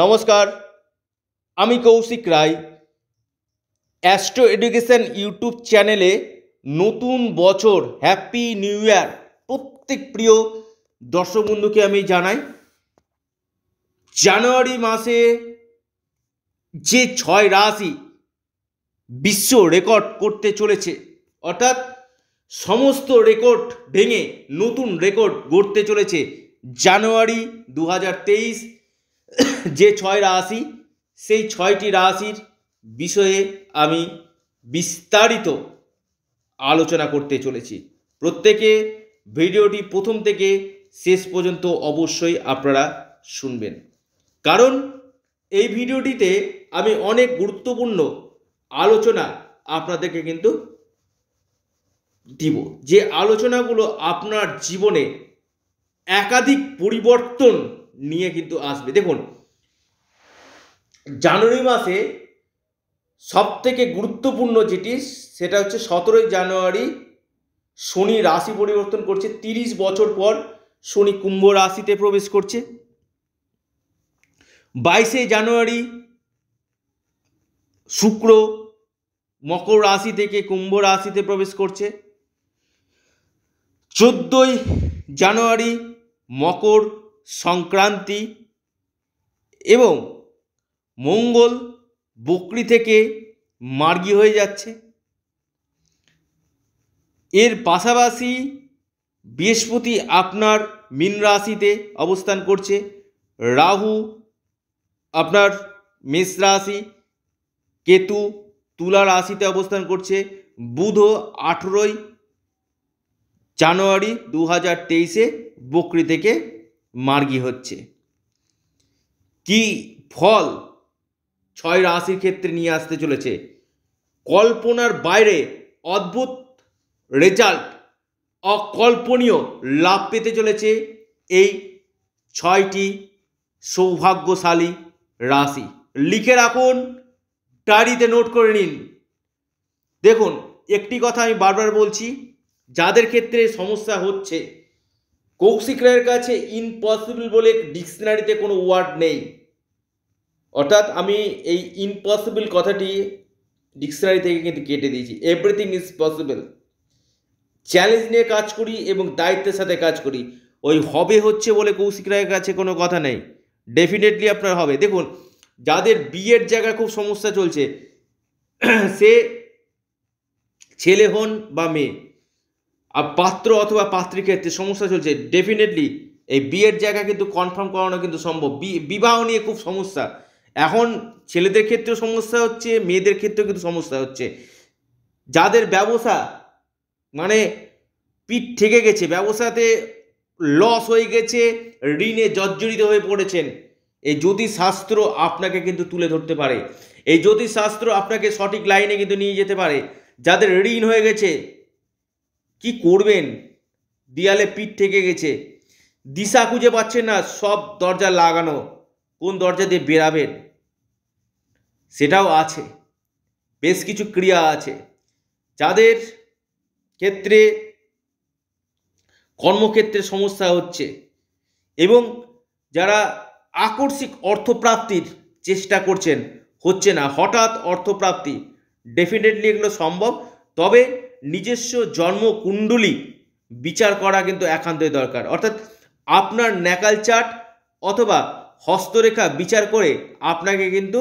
নমস্কার আমি Koushik Roy astro education YouTube চ্যানেলে নতুন বছর হ্যাপি নিউ ইয়ার প্রত্যেক প্রিয় দর্শক বন্ধুকে আমি জানাই জানুয়ারি মাসে যে ছয় রাশি বিশ্ব রেকর্ড করতে চলেছে অর্থাৎ সমস্ত রেকর্ড ভেঙে নতুন রেকর্ড গড়তে চলেছে জানুয়ারি দু হাজার তেইশ যে ছয় রাশি সেই ছয়টি রাশির বিষয়ে আমি বিস্তারিত আলোচনা করতে চলেছি প্রত্যেকে ভিডিওটি প্রথম থেকে শেষ পর্যন্ত অবশ্যই আপনারা শুনবেন কারণ এই ভিডিওটিতে আমি অনেক গুরুত্বপূর্ণ আলোচনা আপনাদেরকে কিন্তু দিব যে আলোচনাগুলো আপনার জীবনে একাধিক পরিবর্তন নিয়ে কিন্তু আসবে দেখুন জানুয়ারি মাসে সব থেকে গুরুত্বপূর্ণ যেটি সেটা হচ্ছে সতেরোই জানুয়ারি শনি রাশি পরিবর্তন করছে তিরিশ বছর পর শনি কুম্ভ রাশিতে প্রবেশ করছে বাইশে জানুয়ারি শুক্র মকর রাশি থেকে কুম্ভ রাশিতে প্রবেশ করছে চোদ্দোই জানুয়ারি মকর সংক্রান্তি এবং মঙ্গল বকরি থেকে মার্গি হয়ে যাচ্ছে এর পাশাপাশি বৃহস্পতি আপনার মীন রাশিতে অবস্থান করছে রাহু আপনার মেষ রাশি কেতু তুলা রাশিতে অবস্থান করছে বুধ আঠেরোই জানুয়ারি দু হাজার তেইশে বকরি থেকে মার্গী হচ্ছে কি ফল ছয় রাশির ক্ষেত্রে নিয়ে আসতে চলেছে কল্পনার বাইরে অদ্ভুত রেজাল্ট অকল্পনীয় লাভ পেতে চলেছে এই ছয়টি সৌভাগ্যশালী রাশি লিখে রাখুন ডায়েরিতে নোট করে নিন দেখুন একটি কথা আমি বারবার বলছি যাদের ক্ষেত্রে সমস্যা হচ্ছে কৌশিক রায়ের কাছে ইনপসিবল বলে ডিকশনারিতে কোনো ওয়ার্ড নেই অর্থাৎ আমি এই ইনপসিবল কথাটি ডিকশনারি থেকে কিন্তু কেটে দিয়েছি এভরিথিং ইজ পসিবল চ্যালেঞ্জ নিয়ে কাজ করি এবং দায়িত্বের সাথে কাজ করি ওই হবে হচ্ছে বলে কৌশিক রায়ের কাছে কোনো কথা নেই ডেফিনেটলি আপনার হবে দেখুন যাদের বিয়ের জায়গায় খুব সমস্যা চলছে সে ছেলে হন বা মেয়ে আর পাত্র অথবা পাত্রীর ক্ষেত্রে সমস্যা চলছে ডেফিনেটলি এই বিয়ের জায়গা কিন্তু কনফার্ম করানো কিন্তু সম্ভব বিবাহ নিয়ে খুব সমস্যা এখন ছেলেদের ক্ষেত্রেও সমস্যা হচ্ছে মেয়েদের ক্ষেত্রেও কিন্তু সমস্যা হচ্ছে যাদের ব্যবসা মানে পিঠ ঠেকে গেছে ব্যবসাতে লস হয়ে গেছে ঋণে জর্জরিত হয়ে পড়েছেন এই জ্যোতিষশাস্ত্র আপনাকে কিন্তু তুলে ধরতে পারে এই জ্যোতিষশাস্ত্র আপনাকে সঠিক লাইনে কিন্তু নিয়ে যেতে পারে যাদের ঋণ হয়ে গেছে কি করবেন দেয়ালে পিঠ থেকে গেছে দিশা খুঁজে পাচ্ছে না সব দরজা লাগানো কোন দরজা দিয়ে বেরাবেন সেটাও আছে বেশ কিছু ক্রিয়া আছে যাদের ক্ষেত্রে কর্মক্ষেত্রে সমস্যা হচ্ছে এবং যারা আকস্মিক অর্থপ্রাপ্তির চেষ্টা করছেন হচ্ছে না হঠাৎ অর্থপ্রাপ্তি ডেফিনেটলি এগুলো সম্ভব তবে নিজস্ব জন্মকুণ্ডলী বিচার করা কিন্তু একান্তই দরকার অর্থাৎ আপনার ন্যাকাল চার্ট অথবা হস্তরেখা বিচার করে আপনাকে কিন্তু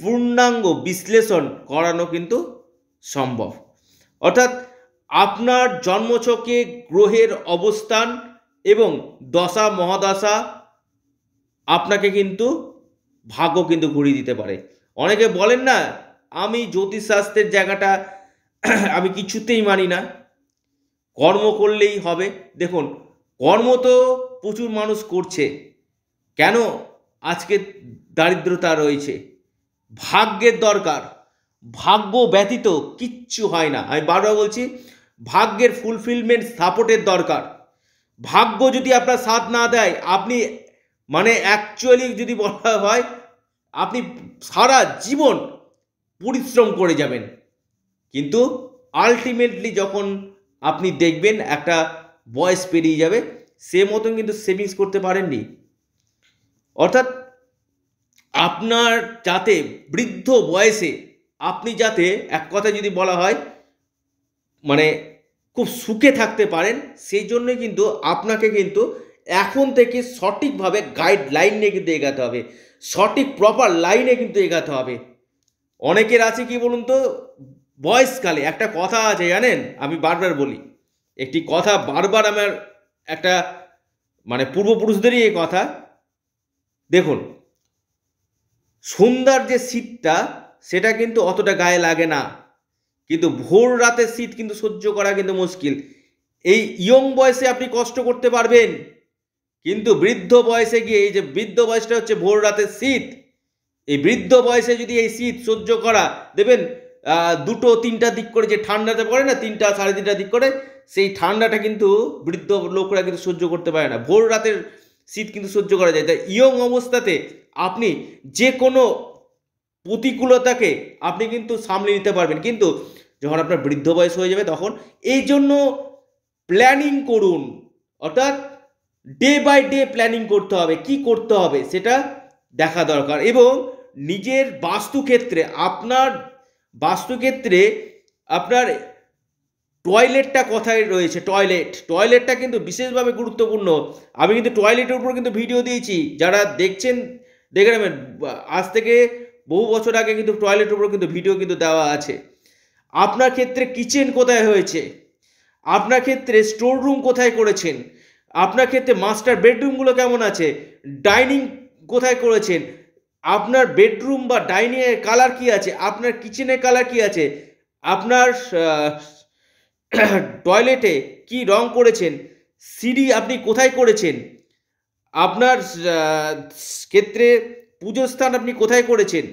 পূর্ণাঙ্গ বিশ্লেষণ করানো কিন্তু সম্ভব অর্থাৎ আপনার জন্মছকে গ্রহের অবস্থান এবং দশা মহাদশা আপনাকে কিন্তু ভাগ্য কিন্তু ঘুরিয়ে দিতে পারে অনেকে বলেন না আমি জ্যোতিষশাস্ত্রের জায়গাটা আমি কিছুতেই মানি না কর্ম করলেই হবে দেখুন কর্ম তো প্রচুর মানুষ করছে কেন আজকে দারিদ্রতা রয়েছে ভাগ্যের দরকার ভাগ্য ব্যতীত কিচ্ছু হয় না আমি বারবার বলছি ভাগ্যের ফুলফিলমেন্ট সাপোর্টের দরকার ভাগ্য যদি আপনার সাথ না দেয় আপনি মানে অ্যাকচুয়ালি যদি বলা হয় আপনি সারা জীবন পরিশ্রম করে যাবেন কিন্তু আলটিমেটলি যখন আপনি দেখবেন একটা বয়স পেরিয়ে যাবে সে মতন কিন্তু সেভিংস করতে পারেননি অর্থাৎ আপনার যাতে বৃদ্ধ বয়সে আপনি যাতে এক কথা যদি বলা হয় মানে খুব সুখে থাকতে পারেন সেই জন্য কিন্তু আপনাকে কিন্তু এখন থেকে সঠিকভাবে গাইডলাইন নিয়ে কিন্তু এগাতে হবে সঠিক প্রপার লাইনে কিন্তু এগাতে হবে অনেকের আছে কি বলুন তো বয়সকালে একটা কথা আছে জানেন আমি বারবার বলি একটি কথা বারবার আমার একটা মানে পূর্বপুরুষদেরই এই কথা দেখুন সন্ধ্যার যে শীতটা সেটা কিন্তু অতটা গায়ে লাগে না কিন্তু ভোর রাতে শীত কিন্তু সহ্য করা কিন্তু মুশকিল এই ইয়ং বয়সে আপনি কষ্ট করতে পারবেন কিন্তু বৃদ্ধ বয়সে গিয়ে এই যে বৃদ্ধ বয়সটা হচ্ছে ভোর রাতের শীত এই বৃদ্ধ বয়সে যদি এই শীত সহ্য করা দেবেন দুটো তিনটা দিক করে যে ঠান্ডাতে পড়ে না তিনটা সাড়ে তিনটা দিক করে সেই ঠান্ডাটা কিন্তু বৃদ্ধ লোকরা কিন্তু সহ্য করতে পারে না ভোর রাতের শীত কিন্তু সহ্য করা যায় তাই ইয়ং অবস্থাতে আপনি যে কোনো প্রতিকূলতাকে আপনি কিন্তু সামলে নিতে পারবেন কিন্তু যখন আপনার বৃদ্ধ বয়স হয়ে যাবে তখন এই জন্য প্ল্যানিং করুন অর্থাৎ ডে বাই ডে প্ল্যানিং করতে হবে কি করতে হবে সেটা দেখা দরকার এবং নিজের বাস্তুক্ষেত্রে আপনার বাস্তুক্ষেত্রে আপনার টয়লেটটা কথায় রয়েছে টয়লেট টয়লেটটা কিন্তু বিশেষভাবে গুরুত্বপূর্ণ আমি কিন্তু টয়লেটের উপর কিন্তু ভিডিও দিয়েছি যারা দেখছেন দেখে নেবেন আজ থেকে বহু বছর আগে কিন্তু টয়লেটের উপর কিন্তু ভিডিও কিন্তু দেওয়া আছে আপনার ক্ষেত্রে কিচেন কোথায় হয়েছে আপনার ক্ষেত্রে স্টোর রুম কোথায় করেছেন আপনার ক্ষেত্রে মাস্টার বেডরুমগুলো কেমন আছে ডাইনিং কোথায় করেছেন আপনার বেডরুম বা ডাইনিংয়ের কালার কি আছে আপনার কিচেনের কালার কি আছে আপনার টয়লেটে কি রং করেছেন সিঁড়ি আপনি কোথায় করেছেন আপনার ক্ষেত্রে পুজোর স্থান আপনি কোথায় করেছেন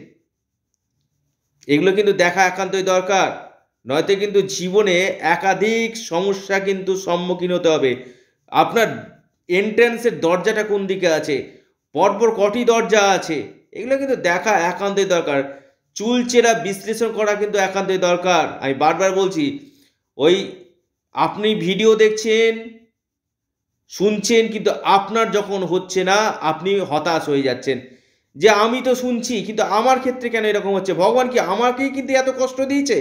এগুলো কিন্তু দেখা একান্তই দরকার নয়তো কিন্তু জীবনে একাধিক সমস্যা কিন্তু সম্মুখীন হতে হবে আপনার এন্ট্রান্সের দরজাটা কোন দিকে আছে পরপর কটি দরজা আছে এগুলো কিন্তু দেখা একান্তই দরকার চুলচেরা বিশ্লেষণ করা কিন্তু একান্তই দরকার আমি বারবার বলছি ওই আপনি ভিডিও দেখছেন শুনছেন কিন্তু আপনার যখন হচ্ছে না আপনি হতাশ হয়ে যাচ্ছেন যে আমি তো শুনছি কিন্তু আমার ক্ষেত্রে কেন এরকম হচ্ছে ভগবান কি আমাকেই কিন্তু এত কষ্ট দিয়েছে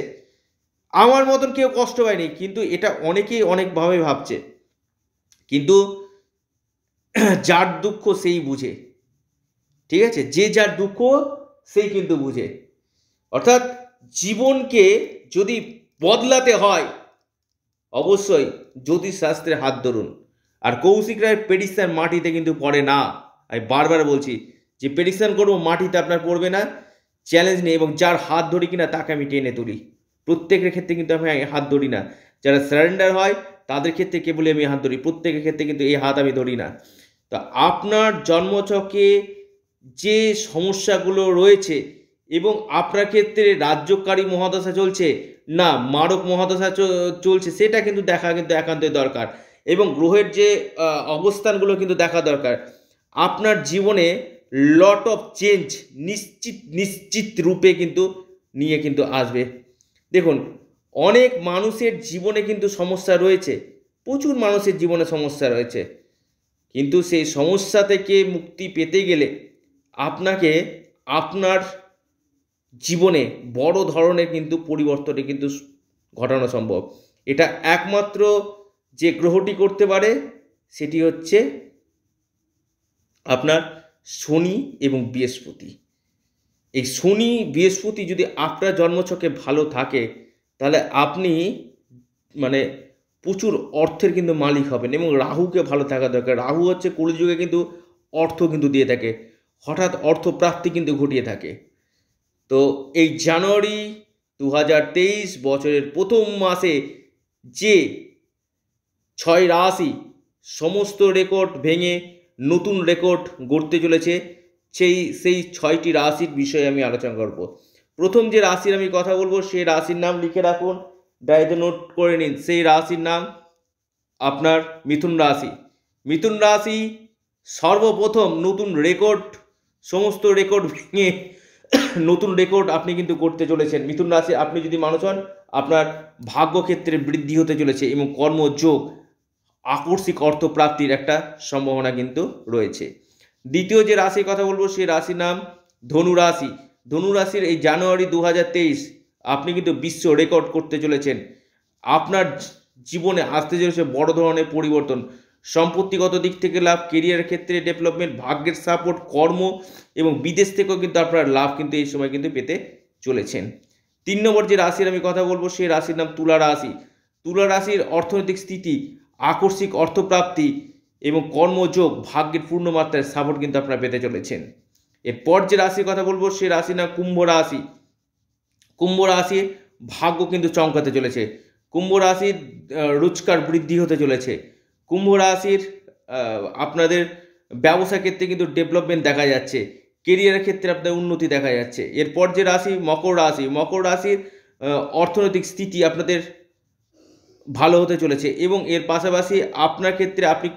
আমার মতন কেউ কষ্ট পায়নি কিন্তু এটা অনেকেই অনেকভাবে ভাবছে কিন্তু যার দুঃখ সেই বুঝে ঠিক আছে যে যার দুঃখ সেই কিন্তু বুঝে অর্থাৎ জীবনকে যদি বদলাতে হয় অবশ্যই জ্যোতিষশাস্ত্রে হাত ধরুন আর কৌশিক রায়ের পেডিসান মাটিতে কিন্তু পড়ে না আমি বারবার বলছি যে পেডিসান করবো মাটিতে আপনার পড়বে না চ্যালেঞ্জ নেই এবং যার হাত ধরি কিনা তাকে আমি টেনে তুলি প্রত্যেকের ক্ষেত্রে কিন্তু আমি হাত ধরি না যারা সারেন্ডার হয় তাদের ক্ষেত্রে কেবলই আমি হাত ধরি প্রত্যেকের ক্ষেত্রে কিন্তু এই হাত আমি ধরি না তো আপনার জন্মচকে যে সমস্যাগুলো রয়েছে এবং আপনার ক্ষেত্রে রাজ্যকারী মহাদশা চলছে না মারক মহাদশা চলছে সেটা কিন্তু দেখা কিন্তু একান্তই দরকার এবং গ্রহের যে অবস্থানগুলো কিন্তু দেখা দরকার আপনার জীবনে লট অফ চেঞ্জ নিশ্চিত নিশ্চিত রূপে কিন্তু নিয়ে কিন্তু আসবে দেখুন অনেক মানুষের জীবনে কিন্তু সমস্যা রয়েছে প্রচুর মানুষের জীবনে সমস্যা রয়েছে কিন্তু সেই সমস্যা থেকে মুক্তি পেতে গেলে আপনাকে আপনার জীবনে বড় ধরনের কিন্তু পরিবর্তনে কিন্তু ঘটানো সম্ভব এটা একমাত্র যে গ্রহটি করতে পারে সেটি হচ্ছে আপনার শনি এবং বৃহস্পতি এই শনি বৃহস্পতি যদি আপনার জন্মছকে ভালো থাকে তাহলে আপনি মানে প্রচুর অর্থের কিন্তু মালিক হবেন এবং রাহুকে ভালো থাকা দরকার রাহু হচ্ছে কলিযুগে কিন্তু অর্থ কিন্তু দিয়ে থাকে হঠাৎ অর্থপ্রাপ্তি কিন্তু ঘটিয়ে থাকে তো এই জানুয়ারি দু বছরের প্রথম মাসে যে ছয় রাশি সমস্ত রেকর্ড ভেঙে নতুন রেকর্ড গড়তে চলেছে সেই সেই ছয়টি রাশির বিষয়ে আমি আলোচনা করব প্রথম যে রাশির আমি কথা বলবো সেই রাশির নাম লিখে রাখুন ডায়েতে নোট করে নিন সেই রাশির নাম আপনার মিথুন রাশি মিথুন রাশি সর্বপ্রথম নতুন রেকর্ড সমস্ত রেকর্ড ভেঙে নতুন রেকর্ড আপনি কিন্তু করতে চলেছেন মিথুন রাশি আপনি যদি মানুষ হন আপনার ভাগ্যক্ষেত্রে বৃদ্ধি হতে চলেছে এবং কর্মযোগ আকর্ষিক অর্থপ্রাপ্তির একটা সম্ভাবনা কিন্তু রয়েছে দ্বিতীয় যে রাশির কথা বলবো সেই রাশির নাম ধনু রাশি ধনু রাশির এই জানুয়ারি দু আপনি কিন্তু বিশ্ব রেকর্ড করতে চলেছেন আপনার জীবনে আসতে চলেছে বড় ধরনের পরিবর্তন সম্পত্তিগত দিক থেকে লাভ কেরিয়ার ক্ষেত্রে ডেভেলপমেন্ট ভাগ্যের সাপোর্ট কর্ম এবং বিদেশ থেকেও কিন্তু আপনারা লাভ কিন্তু এই সময় কিন্তু পেতে চলেছেন তিন নম্বর যে রাশির আমি কথা বলবো সেই রাশির নাম তুলা রাশি তুলা রাশির অর্থনৈতিক স্থিতি আকস্মিক অর্থপ্রাপ্তি এবং কর্মযোগ ভাগ্যের পূর্ণ মাত্রায় সাপোর্ট কিন্তু আপনারা পেতে চলেছেন এরপর যে রাশির কথা বলবো সে রাশির নাম কুম্ভ রাশি কুম্ভ রাশির ভাগ্য কিন্তু চমকাতে চলেছে কুম্ভ রাশির রোজগার বৃদ্ধি হতে চলেছে কুম্ভ রাশির আপনাদের ব্যবসা ক্ষেত্রে কিন্তু ডেভেলপমেন্ট দেখা যাচ্ছে কেরিয়ারের ক্ষেত্রে আপনার উন্নতি দেখা যাচ্ছে এরপর যে রাশি মকর রাশি মকর রাশির অর্থনৈতিক স্থিতি আপনাদের ভালো হতে চলেছে এবং এর পাশাপাশি আপনার ক্ষেত্রে আপনি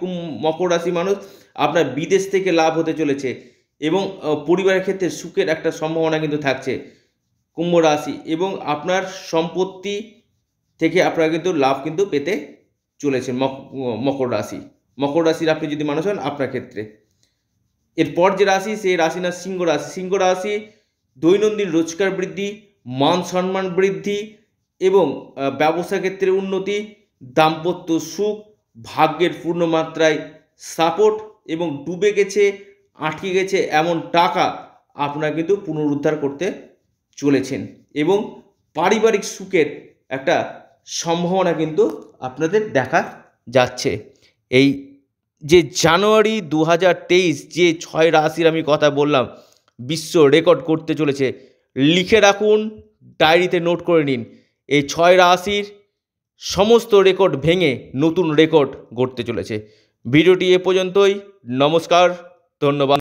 মকর রাশি মানুষ আপনার বিদেশ থেকে লাভ হতে চলেছে এবং পরিবারের ক্ষেত্রে সুখের একটা সম্ভাবনা কিন্তু থাকছে কুম্ভ রাশি এবং আপনার সম্পত্তি থেকে আপনারা কিন্তু লাভ কিন্তু পেতে চলেছেন মকর রাশি মকর রাশির আপনি যদি মানুষ হন আপনার ক্ষেত্রে এরপর যে রাশি সেই রাশি না সিংহ রাশি সিংহ রাশি দৈনন্দিন রোজগার বৃদ্ধি মান সম্মান বৃদ্ধি এবং ব্যবসা ক্ষেত্রে উন্নতি দাম্পত্য সুখ ভাগ্যের পূর্ণ মাত্রায় সাপোর্ট এবং ডুবে গেছে আটকে গেছে এমন টাকা আপনারা কিন্তু পুনরুদ্ধার করতে চলেছেন এবং পারিবারিক সুখের একটা সম্ভাবনা কিন্তু আপনাদের দেখা যাচ্ছে এই যে জানুয়ারি দু যে ছয় রাশির আমি কথা বললাম বিশ্ব রেকর্ড করতে চলেছে লিখে রাখুন ডায়েরিতে নোট করে নিন এই ছয় রাশির সমস্ত রেকর্ড ভেঙে নতুন রেকর্ড গড়তে চলেছে ভিডিওটি এ পর্যন্তই নমস্কার ধন্যবাদ